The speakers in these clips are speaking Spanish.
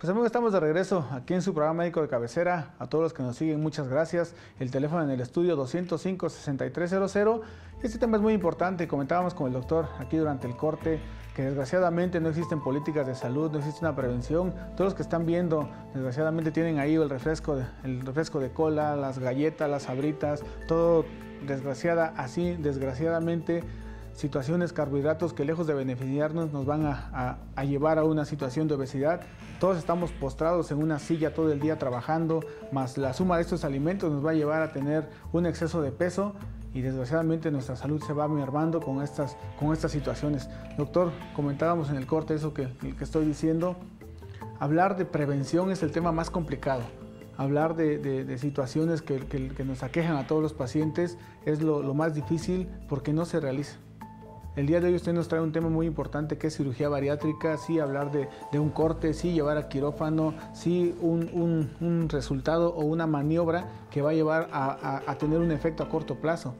Pues amigos, estamos de regreso aquí en su programa médico de cabecera. A todos los que nos siguen, muchas gracias. El teléfono en el estudio 205-6300. Este tema es muy importante. Comentábamos con el doctor aquí durante el corte que desgraciadamente no existen políticas de salud, no existe una prevención. Todos los que están viendo, desgraciadamente tienen ahí el refresco, el refresco de cola, las galletas, las abritas todo desgraciada así, desgraciadamente situaciones, carbohidratos que lejos de beneficiarnos nos van a, llevar a una situación de obesidad. Todos estamos postrados en una silla todo el día trabajando, más la suma de estos alimentos nos va a llevar a tener un exceso de peso y desgraciadamente nuestra salud se va mermando con estas, con estas situaciones. Doctor, comentábamos en el corte eso que, estoy diciendo. Hablar de prevención es el tema más complicado hablar de, situaciones que, nos aquejan a todos los pacientes es lo más difícil porque no se realiza. El día de hoy usted nos trae un tema muy importante que es cirugía bariátrica, sí hablar de, un corte, sí llevar a quirófano, sí un, resultado o una maniobra que va a llevar a, tener un efecto a corto plazo.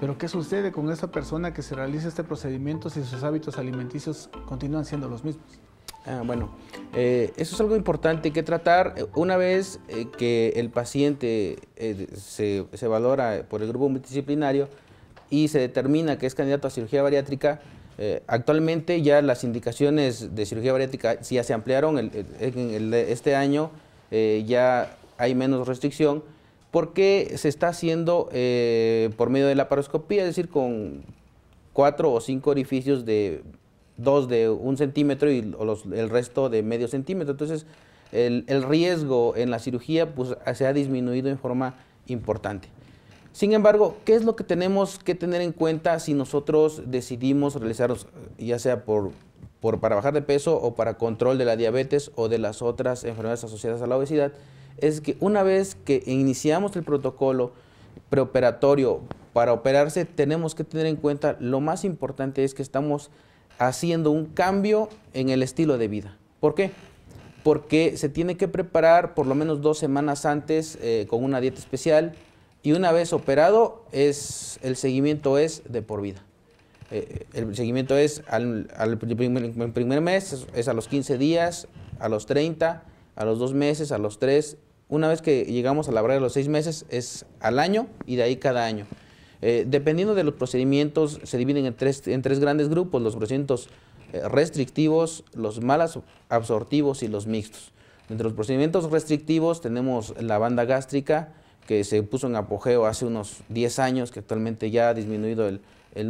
Pero ¿qué sucede con esa persona que se realiza este procedimiento si sus hábitos alimenticios continúan siendo los mismos? Ah, bueno, eh, eso es algo importante que tratar. Una vez eh, que el paciente eh, se, valora por el grupo multidisciplinario, y se determina que es candidato a cirugía bariátrica, eh, actualmente ya las indicaciones de cirugía bariátrica ya se ampliaron este año, eh, ya hay menos restricción, porque se está haciendo eh, por medio de la paroscopía, es decir, con cuatro o cinco orificios de dos de un centímetro y el resto de medio centímetro. Entonces, el, riesgo en la cirugía pues, se ha disminuido en forma importante. Sin embargo, ¿qué es lo que tenemos que tener en cuenta si nosotros decidimos realizarnos, eh, ya sea por, para bajar de peso o para control de la diabetes o de las otras enfermedades asociadas a la obesidad? Es que una vez que iniciamos el protocolo preoperatorio para operarse, tenemos que tener en cuenta lo más importante es que estamos haciendo un cambio en el estilo de vida. ¿Por qué? Porque se tiene que preparar por lo menos dos semanas antes eh, con una dieta especial, y una vez operado, es, el seguimiento es de por vida. Eh, el seguimiento es al, al primer, mes, es, a los 15 días, a los 30, a los 2 meses, a los 3. Una vez que llegamos a la hora de los 6 meses, es al año y de ahí cada año. Eh, dependiendo de los procedimientos, se dividen en tres, en tres grandes grupos, los procedimientos eh, restrictivos, los malas absortivos y los mixtos. Entre los procedimientos restrictivos tenemos la banda gástrica, que se puso en apogeo hace unos 10 años, que actualmente ya ha disminuido el,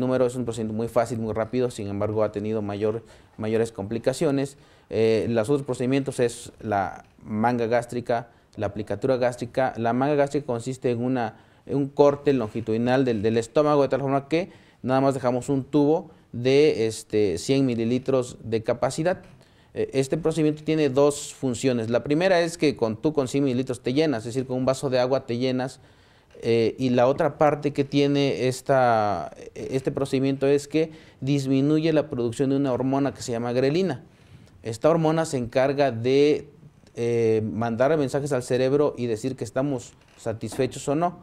número, es un procedimiento muy fácil, muy rápido, sin embargo ha tenido mayor, mayores complicaciones. Eh, los otros procedimientos es la manga gástrica, la aplicatura gástrica. La manga gástrica consiste en, una, un corte longitudinal del, estómago, de tal forma que nada más dejamos un tubo de este, 100 mililitros de capacidad eh, este procedimiento tiene dos funciones. La primera es que con tú con 100 mililitros te llenas, es decir, con un vaso de agua te llenas. Eh, y la otra parte que tiene este procedimiento es que disminuye la producción de una hormona que se llama grelina. Esta hormona se encarga de eh, mandar mensajes al cerebro y decir que estamos satisfechos o no.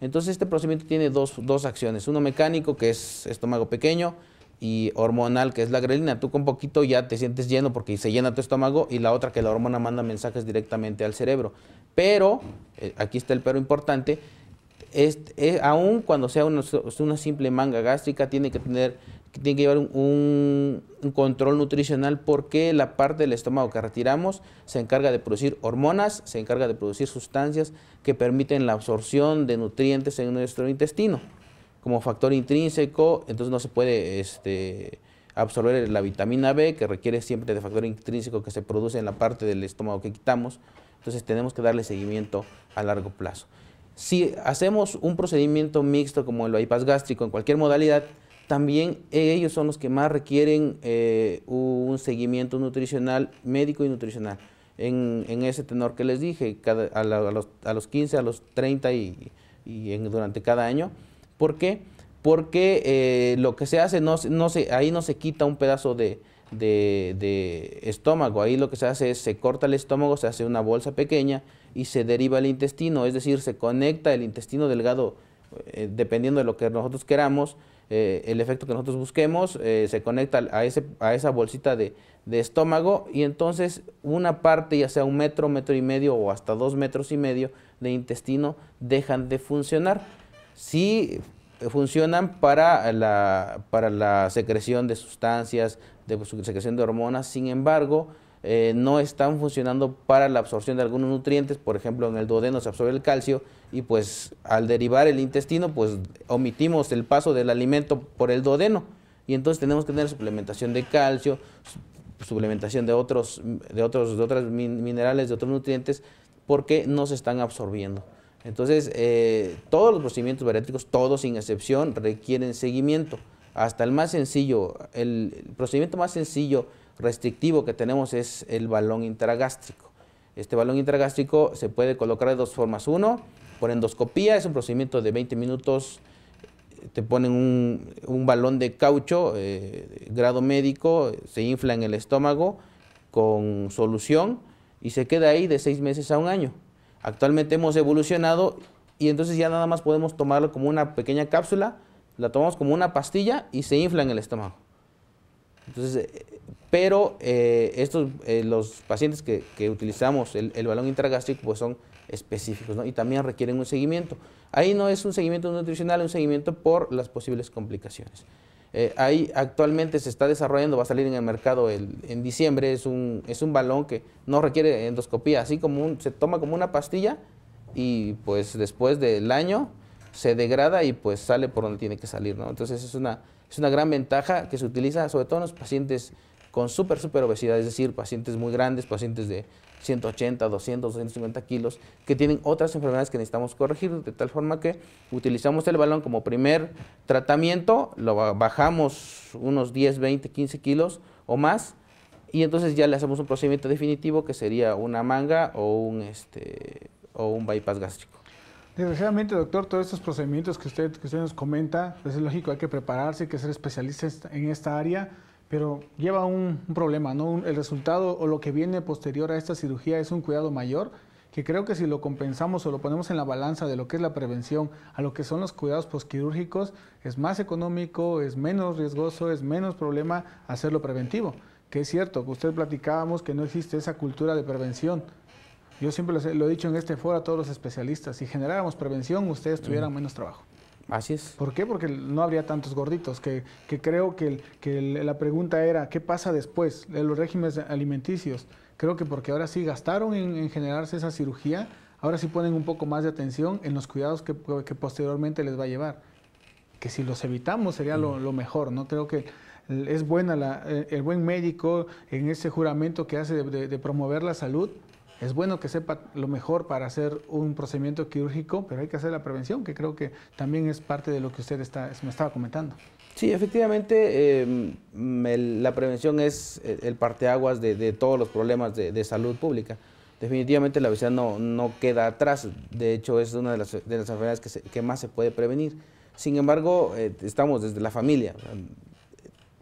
Entonces este procedimiento tiene dos, dos acciones, uno mecánico que es estómago pequeño, y hormonal, que es la grelina. Tú con poquito ya te sientes lleno porque se llena tu estómago y la otra que la hormona manda mensajes directamente al cerebro. Pero, eh, aquí está el pero importante, es, eh, cuando sea una, simple manga gástrica, tiene que tener tiene que llevar un, control nutricional porque la parte del estómago que retiramos se encarga de producir hormonas, se encarga de producir sustancias que permiten la absorción de nutrientes en nuestro intestino como factor intrínseco, entonces no se puede este, absorber la vitamina B, que requiere siempre de factor intrínseco que se produce en la parte del estómago que quitamos. Entonces tenemos que darle seguimiento a largo plazo. Si hacemos un procedimiento mixto como el bypass gástrico en cualquier modalidad, también ellos son los que más requieren eh, un seguimiento nutricional, médico y nutricional. En, ese tenor que les dije, a, los, 15, a los 30 y, durante cada año, ¿Por qué? Porque eh, lo que se hace, no, no ahí no se quita un pedazo de, estómago. Ahí lo que se hace es se corta el estómago, se hace una bolsa pequeña y se deriva el intestino, es decir, se conecta el intestino delgado, eh, dependiendo de lo que nosotros queramos, eh, el efecto que nosotros busquemos, se conecta a, a esa bolsita de, de, estómago y entonces una parte, ya sea un metro, metro y medio o hasta dos metros y medio de intestino, dejan de funcionar sí funcionan para la, para la secreción de sustancias, de secreción de hormonas, sin embargo, eh, no están funcionando para la absorción de algunos nutrientes, por ejemplo en el duodeno se absorbe el calcio y pues al derivar el intestino pues omitimos el paso del alimento por el duodeno y entonces tenemos que tener suplementación de calcio, suplementación de otros, de otros, de otros minerales, de otros nutrientes porque no se están absorbiendo. Entonces, eh, todos los procedimientos bariátricos, todos sin excepción, requieren seguimiento. Hasta el más sencillo, el, procedimiento más sencillo restrictivo que tenemos es el balón intragástrico. Este balón intragástrico se puede colocar de dos formas. Uno, por endoscopía, es un procedimiento de 20 minutos. Te ponen un, balón de caucho, eh, grado médico, se infla en el estómago con solución y se queda ahí de seis meses a un año. Actualmente hemos evolucionado y entonces ya nada más podemos tomarlo como una pequeña cápsula, la tomamos como una pastilla y se infla en el estómago. Eh, pero eh, estos, eh, los pacientes que, utilizamos el, balón intragástrico pues son específicos y también requieren un seguimiento. Ahí no es un seguimiento nutricional, es un seguimiento por las posibles complicaciones. Eh, ahí actualmente se está desarrollando, va a salir en el mercado el, en diciembre, es un, es un balón que no requiere endoscopía, así como se toma como una pastilla y pues después del año se degrada y pues sale por donde tiene que salir, ¿no? Entonces es una, es una gran ventaja que se utiliza sobre todo en los pacientes con súper, súper obesidad, es decir, pacientes muy grandes, pacientes de 180, 200, 250 kilos, que tienen otras enfermedades que necesitamos corregir, de tal forma que utilizamos el balón como primer tratamiento, lo bajamos unos 10, 20, 15 kilos o más, y entonces ya le hacemos un procedimiento definitivo que sería una manga o un, este, o un bypass gástrico. Desgraciadamente, doctor, todos estos procedimientos que usted, que usted nos comenta, pues es lógico, hay que prepararse, hay que ser especialista en esta área. Pero lleva un, problema, ¿no? el resultado o lo que viene posterior a esta cirugía es un cuidado mayor que creo que si lo compensamos o lo ponemos en la balanza de lo que es la prevención a lo que son los cuidados posquirúrgicos, es más económico, es menos riesgoso, es menos problema hacerlo preventivo. Que es cierto, que usted platicábamos que no existe esa cultura de prevención. Yo siempre lo he dicho en este foro a todos los especialistas, si generáramos prevención, ustedes tuvieran mm. menos trabajo. Así es. ¿Por qué? Porque no habría tantos gorditos, que, creo que, la pregunta era, ¿qué pasa después de los regímenes alimenticios? Creo que porque ahora sí gastaron en, generarse esa cirugía, ahora sí ponen un poco más de atención en los cuidados que, posteriormente les va a llevar. Que si los evitamos sería lo, mm. mejor, ¿no? Creo que es buena eh, el buen médico en ese juramento que hace de promover la salud, es bueno que sepa lo mejor para hacer un procedimiento quirúrgico, pero hay que hacer la prevención, que creo que también es parte de lo que usted me estaba comentando. Sí, efectivamente, em, la prevención es eh, el parteaguas de, de todos los problemas de, salud pública. Definitivamente la obesidad no, queda atrás, de hecho es una de las, enfermedades que, más se puede prevenir. Sin embargo, eh, estamos desde la familia.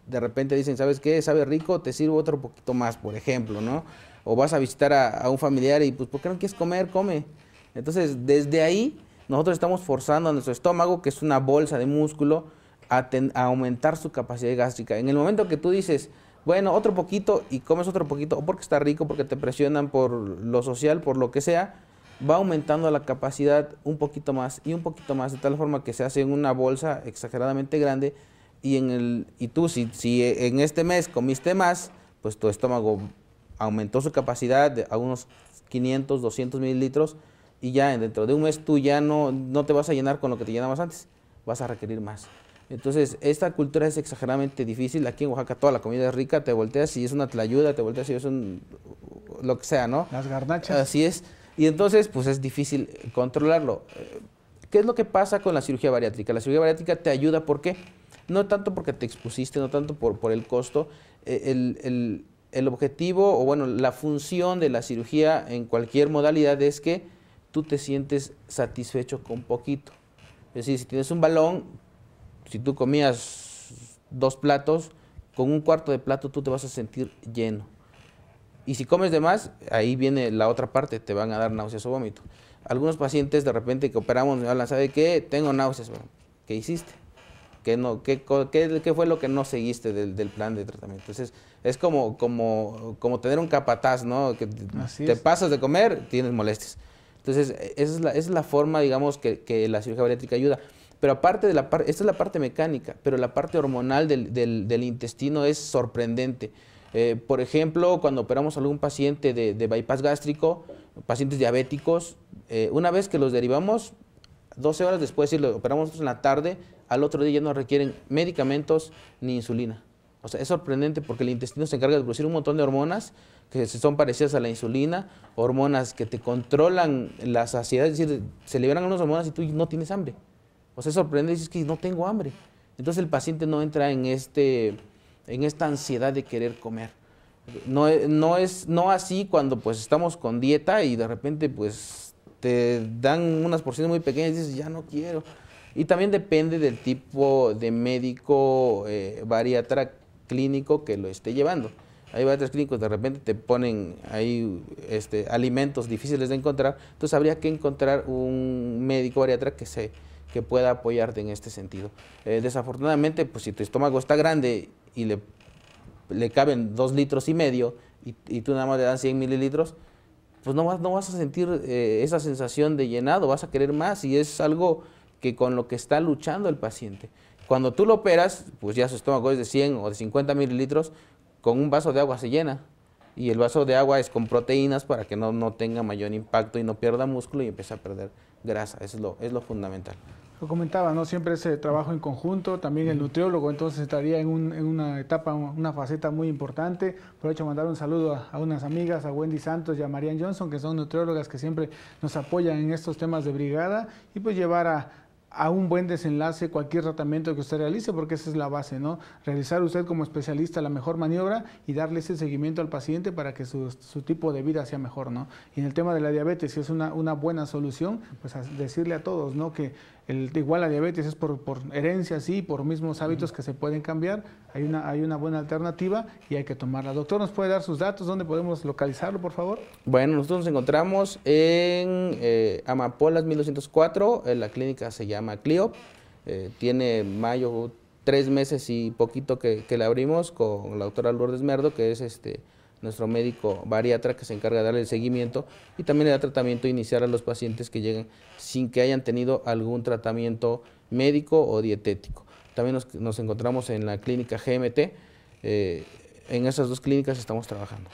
De repente dicen, ¿sabes qué? Sabe rico, te sirvo otro poquito más, por ejemplo, ¿no? o vas a visitar a, un familiar y pues, ¿por qué no quieres comer? Come. Entonces, desde ahí nosotros estamos forzando a nuestro estómago, que es una bolsa de músculo, a, aumentar su capacidad gástrica. En el momento que tú dices, bueno, otro poquito y comes otro poquito, o porque está rico, porque te presionan por lo social, por lo que sea, va aumentando la capacidad un poquito más y un poquito más, de tal forma que se hace en una bolsa exageradamente grande y, en el, y tú si, si en este mes comiste más, pues tu estómago aumentó su capacidad a unos 500, 200 mililitros y ya dentro de un mes tú ya no, no te vas a llenar con lo que te llenabas antes, vas a requerir más. Entonces, esta cultura es exageradamente difícil. Aquí en Oaxaca toda la comida es rica, te volteas y es una tlayuda, te volteas y es un. lo que sea, ¿no? Las garnachas. Así es. Y entonces, pues es difícil controlarlo. ¿Qué es lo que pasa con la cirugía bariátrica? La cirugía bariátrica te ayuda, ¿por qué? No tanto porque te expusiste, no tanto por, por el costo. Eh, el, el objetivo o bueno, la función de la cirugía en cualquier modalidad es que tú te sientes satisfecho con poquito. Es decir, si tienes un balón, si tú comías dos platos, con un cuarto de plato tú te vas a sentir lleno. Y si comes de más, ahí viene la otra parte, te van a dar náuseas o vómito. Algunos pacientes de repente que operamos me hablan, ¿sabe qué? Tengo náuseas. ¿Qué hiciste? ¿Qué, no, qué, qué, fue lo que no seguiste del, del, plan de tratamiento? Entonces, es como, como, como tener un capataz, ¿no? Que te pasas de comer, tienes molestias. Entonces, esa es la, es la forma, digamos, que, que la cirugía bariátrica ayuda. Pero aparte de la parte, esta es la parte mecánica, pero la parte hormonal del, del, intestino es sorprendente. Eh, por ejemplo, cuando operamos a algún paciente de, bypass gástrico, pacientes diabéticos, eh, una vez que los derivamos, 12 horas después, si lo operamos en la tarde, al otro día ya no requieren medicamentos ni insulina. O sea, es sorprendente porque el intestino se encarga de producir un montón de hormonas que son parecidas a la insulina, hormonas que te controlan la saciedad, es decir, se liberan unas hormonas y tú no tienes hambre. O sea, es sorprendente dices que no tengo hambre. Entonces el paciente no entra en, este, en esta ansiedad de querer comer. No, e, no, es no así cuando pues estamos con dieta y de repente pues te dan unas porciones muy pequeñas y dices, ya no quiero. Y también depende del tipo de médico eh, bariatra clínico que lo esté llevando. Hay bariatras clínicos, de repente te ponen ahí este, alimentos difíciles de encontrar, entonces habría que encontrar un médico bariatra que se que pueda apoyarte en este sentido. Eh, desafortunadamente, pues si tu estómago está grande y le, le caben dos litros y medio y, tú nada más le dan 100 mililitros, pues no vas, no vas a sentir eh, esa sensación de llenado, vas a querer más y es algo que con lo que está luchando el paciente. Cuando tú lo operas, pues ya su estómago es de 100 o de 50 mililitros, con un vaso de agua se llena. Y el vaso de agua es con proteínas para que no, no tenga mayor impacto y no pierda músculo y empiece a perder grasa. Eso es lo, es lo fundamental. Lo comentaba, ¿no? Siempre ese trabajo en conjunto, también el nutriólogo, entonces estaría en, un, en una etapa, una faceta muy importante. Por hecho, mandar un saludo a, a, unas amigas, a Wendy Santos y a Marian Johnson, que son nutriólogas que siempre nos apoyan en estos temas de brigada, y pues llevar a, a un buen desenlace cualquier tratamiento que usted realice, porque esa es la base, ¿no? Realizar usted como especialista la mejor maniobra y darle ese seguimiento al paciente para que su, su tipo de vida sea mejor, ¿no? Y en el tema de la diabetes, si es una, una buena solución, pues decirle a todos, ¿no? Que el, igual la diabetes es por, por herencia, sí, por mismos hábitos que se pueden cambiar. Hay una, hay una buena alternativa y hay que tomarla. Doctor, ¿nos puede dar sus datos? ¿Dónde podemos localizarlo, por favor? Bueno, nosotros nos encontramos en eh, Amapolas 1204. Eh, la clínica se llama Clio. Eh, tiene mayo tres meses y poquito que, que la abrimos con la doctora Lourdes Merdo, que es este nuestro médico bariatra que se encarga de darle el seguimiento y también le da tratamiento inicial a los pacientes que lleguen sin que hayan tenido algún tratamiento médico o dietético. También nos, encontramos en la clínica GMT, eh, en esas dos clínicas estamos trabajando.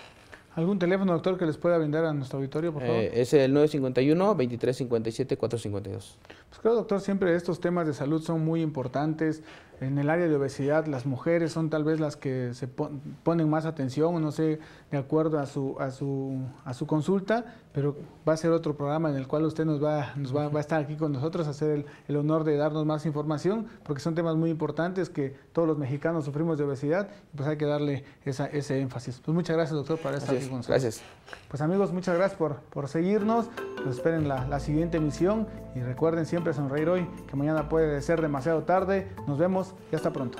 ¿Algún teléfono, doctor, que les pueda brindar a nuestro auditorio, por favor? Eh, es el 951-2357-452. Pues creo, doctor, siempre estos temas de salud son muy importantes. En el área de obesidad, las mujeres son tal vez las que se ponen más atención, no sé, de acuerdo a su, a su, a su consulta, pero va a ser otro programa en el cual usted nos va, nos va, a estar aquí con nosotros, a hacer el, honor de darnos más información, porque son temas muy importantes que todos los mexicanos sufrimos de obesidad, pues hay que darle ese énfasis. Pues muchas gracias, doctor, para esta gracias, Pues amigos, muchas gracias por, por seguirnos. Pues, esperen la, la siguiente emisión y recuerden siempre sonreír hoy, que mañana puede ser demasiado tarde. Nos vemos y hasta pronto.